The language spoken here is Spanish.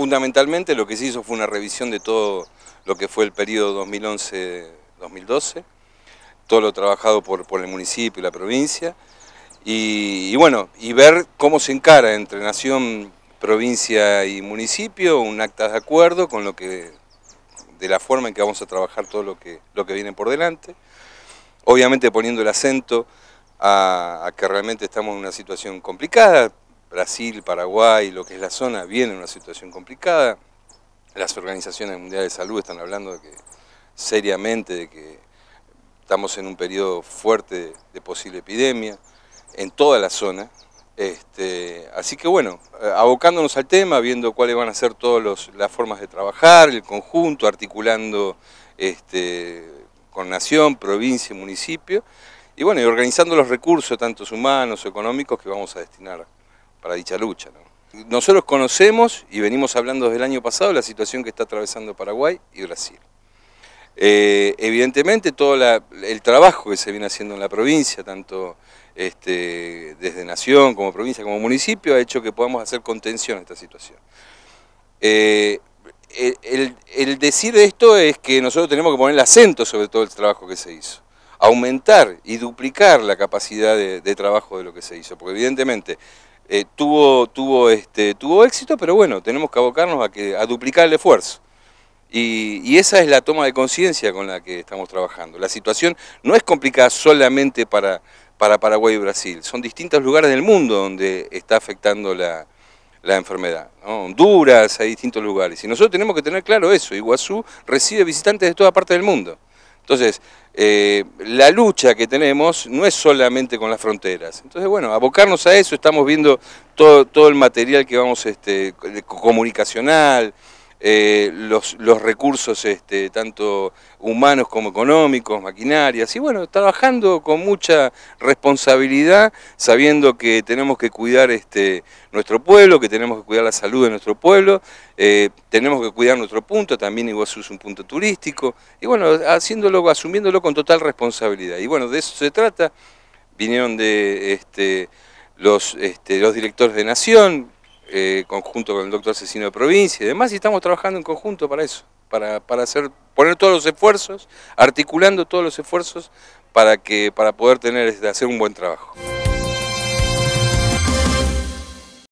Fundamentalmente lo que se hizo fue una revisión de todo lo que fue el periodo 2011-2012, todo lo trabajado por, el municipio y la provincia, y, bueno, y ver cómo se encara entre nación, provincia y municipio un acta de acuerdo con lo que, de la forma en que vamos a trabajar todo lo que, lo que viene por delante, obviamente poniendo el acento a que realmente estamos en una situación complicada, Brasil, Paraguay, lo que es la zona, viene en una situación complicada. Las organizaciones mundiales de salud están hablando seriamente de que estamos en un periodo fuerte de, posible epidemia en toda la zona. Este, así que bueno, eh, abocándonos al tema, viendo cuáles van a ser todas las formas de trabajar, el conjunto, articulando este, con nación, provincia, y municipio, y bueno, y organizando los recursos, tanto humanos, económicos, que vamos a destinar para dicha lucha. Nosotros conocemos y venimos hablando desde el año pasado la situación que está atravesando Paraguay y Brasil. Eh, evidentemente todo el trabajo que se viene haciendo en la provincia, tanto este, desde nación como provincia como municipio, ha hecho que podamos hacer contención a esta situación. Eh, el, decir decir esto es que nosotros tenemos que poner el acento sobre todo el trabajo que se hizo, aumentar y duplicar la capacidad de, de trabajo de lo que se hizo, porque evidentemente eh, tuvo, tuvo, este, tuvo éxito, pero bueno, tenemos que abocarnos a, que, a duplicar el esfuerzo. Y, esa es la toma de conciencia con la que estamos trabajando. La situación no es complicada solamente para, para Paraguay y Brasil, son distintos lugares del mundo donde está afectando la, la enfermedad. Honduras, hay distintos lugares. Y nosotros tenemos que tener claro eso. Iguazú recibe visitantes de toda parte del mundo. Entonces, eh, la lucha que tenemos no es solamente con las fronteras. Entonces, bueno, abocarnos a eso, estamos viendo todo, todo el material que vamos, este, comunicacional, eh, los, recursos este, tanto humanos como económicos, maquinarias, y bueno, trabajando con mucha responsabilidad, sabiendo que tenemos que cuidar este, nuestro pueblo, que tenemos que cuidar la salud de nuestro pueblo, eh, tenemos que cuidar nuestro punto, también Iguazú es un punto turístico, y bueno, haciéndolo, asumiéndolo con total responsabilidad. Y bueno, de eso se trata, vinieron de este, los, los directores de Nación, eh, conjunto con el doctor asesino de provincia y además estamos trabajando en conjunto para eso, para, para hacer, poner todos los esfuerzos, articulando todos los esfuerzos para, que, para poder tener, este, hacer un buen trabajo.